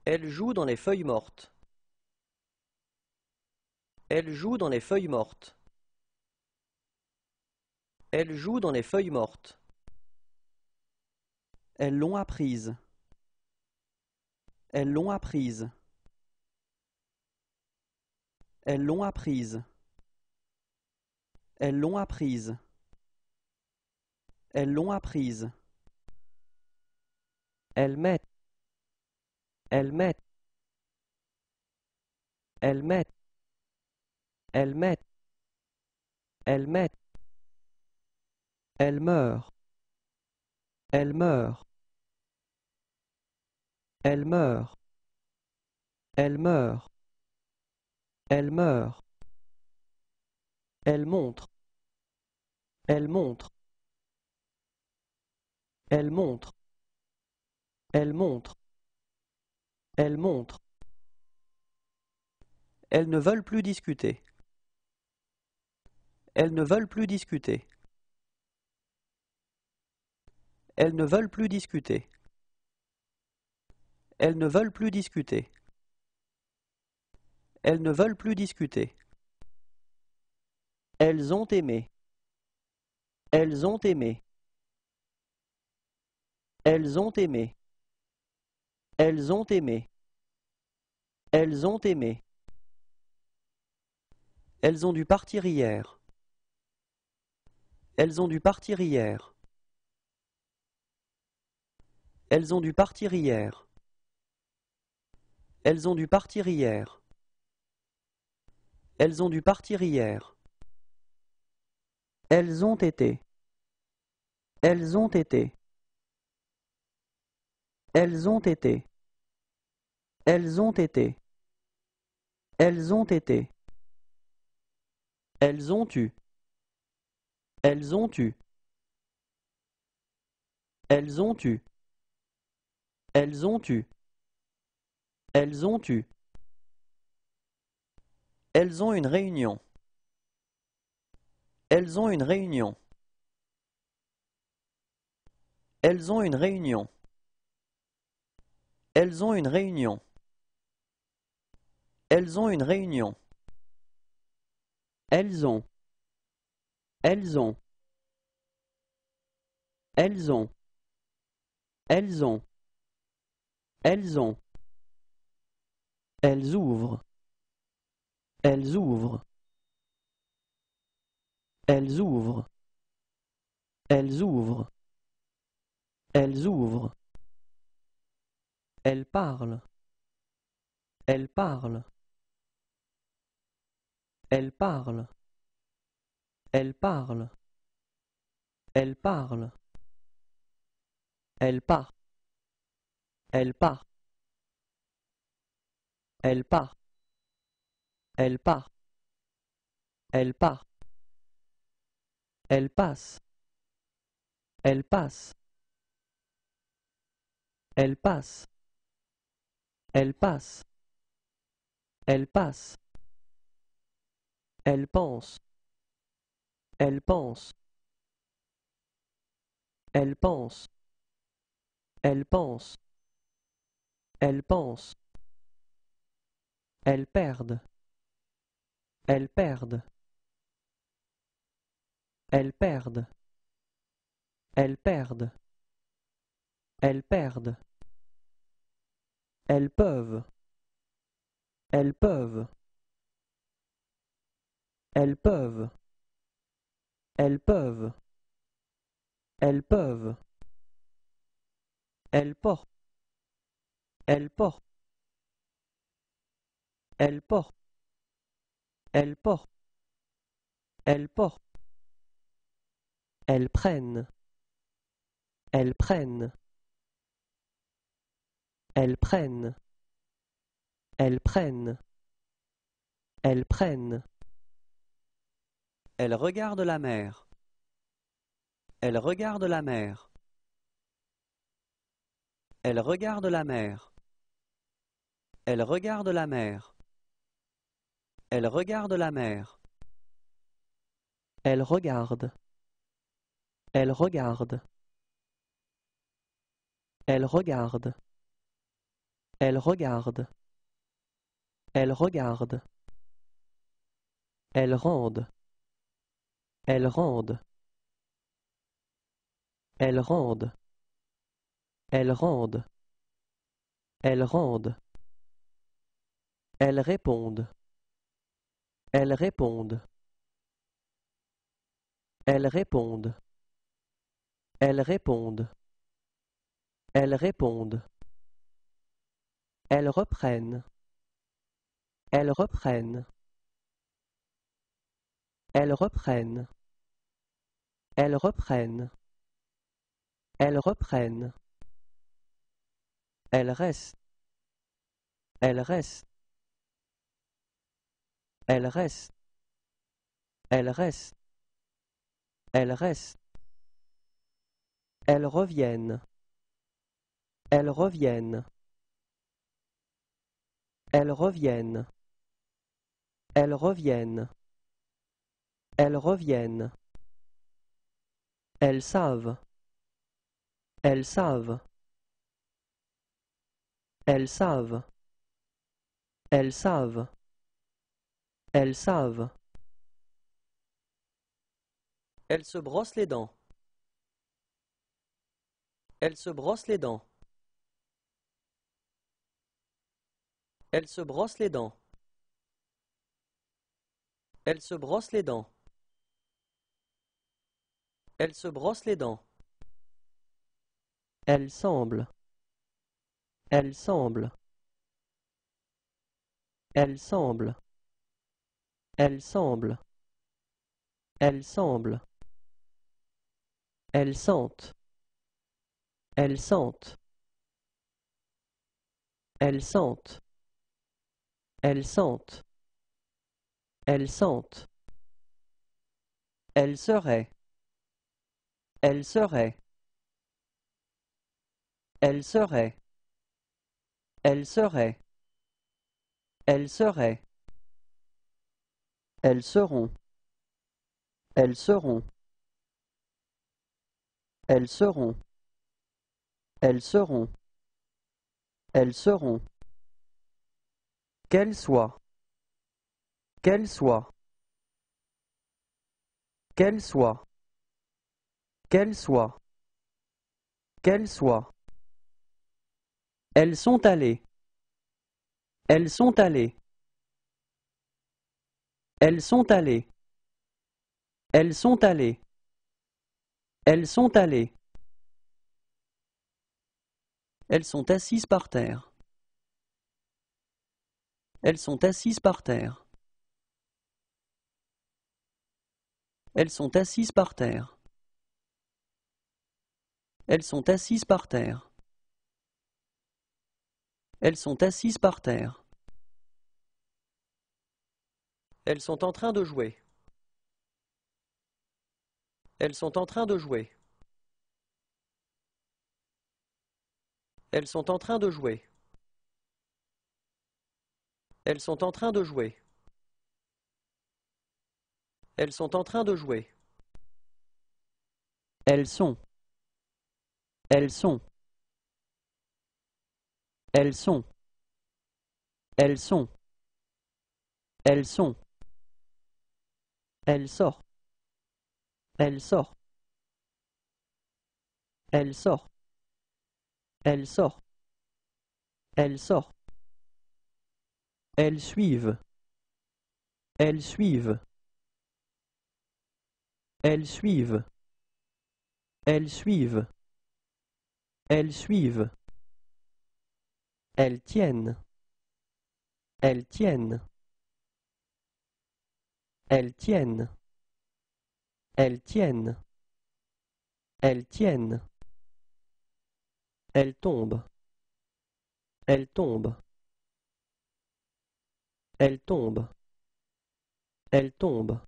Elles jouent dans les feuilles mortes. Elles jouent dans les feuilles mortes. Elles jouent dans les feuilles mortes. Elles l'ont apprise. Elles l'ont apprise. Elles l'ont apprise. Elles l'ont apprise. Elles l'ont apprise. Elles mettent. Elles mettent. Elle mettent. Elle mettent. Elle mettent. Elle meurt. Elle meurt. Elle meurt. Elle meurt. Elle meurt. Elle montre. Elle montre. Elle montre. Elle montre. Elle montre. Elles ne veulent plus discuter. Elles ne veulent plus discuter. Elles ne veulent plus discuter. Elles ne veulent plus discuter. Elles ne veulent plus discuter. Elles ont aimé. Elles ont aimé. Elles ont aimé. Elles ont aimé. Elles ont aimé. Elles ont dû partir hier. Elles ont dû partir hier. Elles ont dû partir hier. Elles ont dû partir hier. Elles ont dû partir hier. Elles ont été. Elles ont été. Elles ont été. Elles ont été. Elles ont été. Elles ont eu. Elles ont eu. Elles ont eu. Elles ont eu. Elles ont eu. Elles ont une réunion. Elles ont une réunion. Elles ont une réunion. Elles ont une réunion. Elles ont une réunion. Elles ont. Elles ont. Elles ont. Elles ont. Elles ont. Elles ouvrent. Elles ouvrent. Elles ouvrent. Elles ouvrent. Elles ouvrent. Elles parlent. Elles parlent. Elles parlent. Elles parlent. Elles parlent. Elles part. Elles part. Elle part. Elle part. Elle part. Elle passe. Elle passe. Elle passe. Elle passe. Elle passe. Elle pense. Elle pense. Elle pense. Elle pense. Elle pense. Elles perdent. Elles perdent. Elles perdent. Elles perdent. Elles perdent. Elles peuvent. Elles peuvent. Elles peuvent. Elles peuvent. Elles peuvent. Elles portent. Elles portent. Elle porte. Elle porte. Elle porte. Elles prennent. Elles prennent. Elles prennent. Elles prennent. Elles prennent. Elle regarde la mer. Elle regarde la mer. Elle regarde la mer. Elle regarde la mer. Elle regarde la mer. Elle regarde. Elle regarde. Elle regarde. Elle regarde. Elle regarde. Elle rende. Elle rende. Elle rende. Elle rende. Elle rende. Elle réponde. Elles répondent. Elles répondent. Elles répondent. Elles répondent. Elles reprennent. Elles reprennent. Elles reprennent. Elles reprennent. Elles reprennent. Elles restent. Elles restent. Elle reste. Elle reste. Elle reste. Elles reviennent. Elles reviennent. Elles reviennent. Elles reviennent. Elles reviennent. Elles savent. Elles savent. Elles savent. Elles savent. Elles savent. Elles se brossent les dents. Elles se brossent les dents. Elles se brossent les dents. Elles se brossent les dents. Elles se brossent les dents. Elles semblent. Elles semblent. Elles semblent. Elle semble. Elle semble. Elle sente. Elle sente. Elle sente. Elle sente. Elle sente. Elle serait. Elle serait. Elle serait. Elle serait. Elle serait. Elles seront. Elles seront. Elles seront. Elles seront. Elles seront. Qu'elles soient. Qu'elles soient. Qu'elles soient. Qu'elles soient. Qu'elles soient. Elles sont allées. Elles sont allées. Elles sont allées. Elles sont allées. Elles sont allées. Elles sont assises par terre. Elles sont assises par terre. Elles sont assises par terre. Elles sont assises par terre. Elles sont assises par terre. Elles sont en train de jouer. Elles sont en train de jouer. Elles sont en train de jouer. Elles sont en train de jouer. Elles sont en train de jouer. Elles sont. Elles sont. Elles sont. Elles sont. Elles sont. Elle sort. Elle sort. Elle sort. Elle sort. Elle sort. Elle suivent. Elles suivent. Elles suivent. Elles suivent. Elles suivent. Elles tiennent. Elles tiennent. Elle tiennent. Elle tiennent. Elle tiennent. Elle tombe. Elle tombe. Elle tombe. Elle tombe.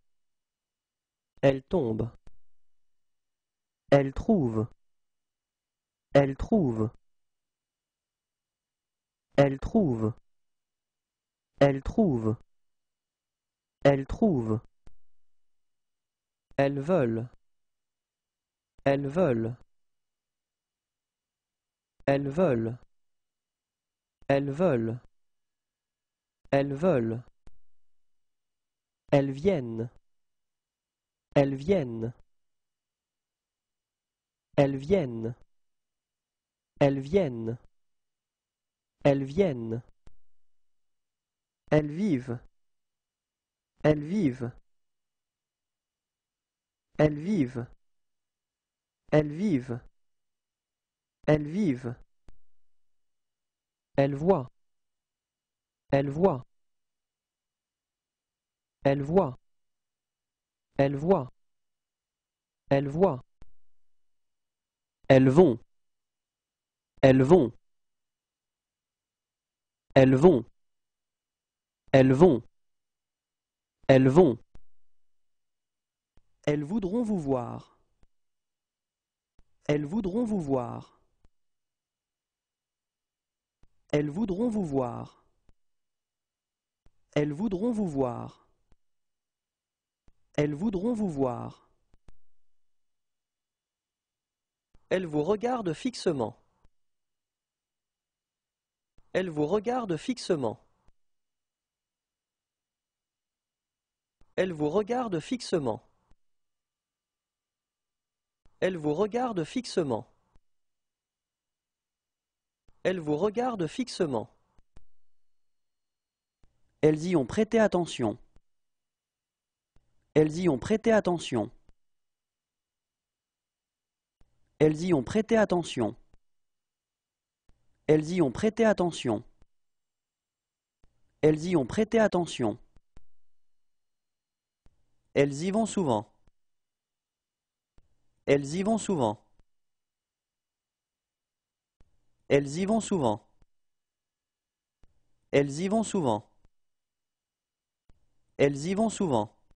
Elle tombe. Elle trouve. Elle trouve. Elle trouve. Elle trouve. Elles trouvent. Elles veulent. Elles veulent. Elles veulent. Elles veulent. Elles veulent. Elles viennent. Elles viennent. Elles viennent. Elles viennent. Elles viennent. Elles vivent. Elles vivent. Elles vivent. Elles vivent. Elles vivent. Elles voient. Elles voient. Elles voient. Elles voient. Elles voient. Elles vont. Elles vont. Elles vont. Elles vont. Elles vont. Elles voudront vous voir. Elles voudront vous voir. Elles voudront vous voir. Elles voudront vous voir. Elles voudront vous voir. Elles vous regardent fixement. Elles vous regardent fixement. Elle vous regarde fixement. Elle vous regarde fixement. Elle vous regarde fixement. Elles y ont prêté attention. Elles y ont prêté attention. Elles y ont prêté attention. Elles y ont prêté attention. Elles y ont prêté attention. Elles y vont souvent. Elles y vont souvent. Elles y vont souvent. Elles y vont souvent. Elles y vont souvent.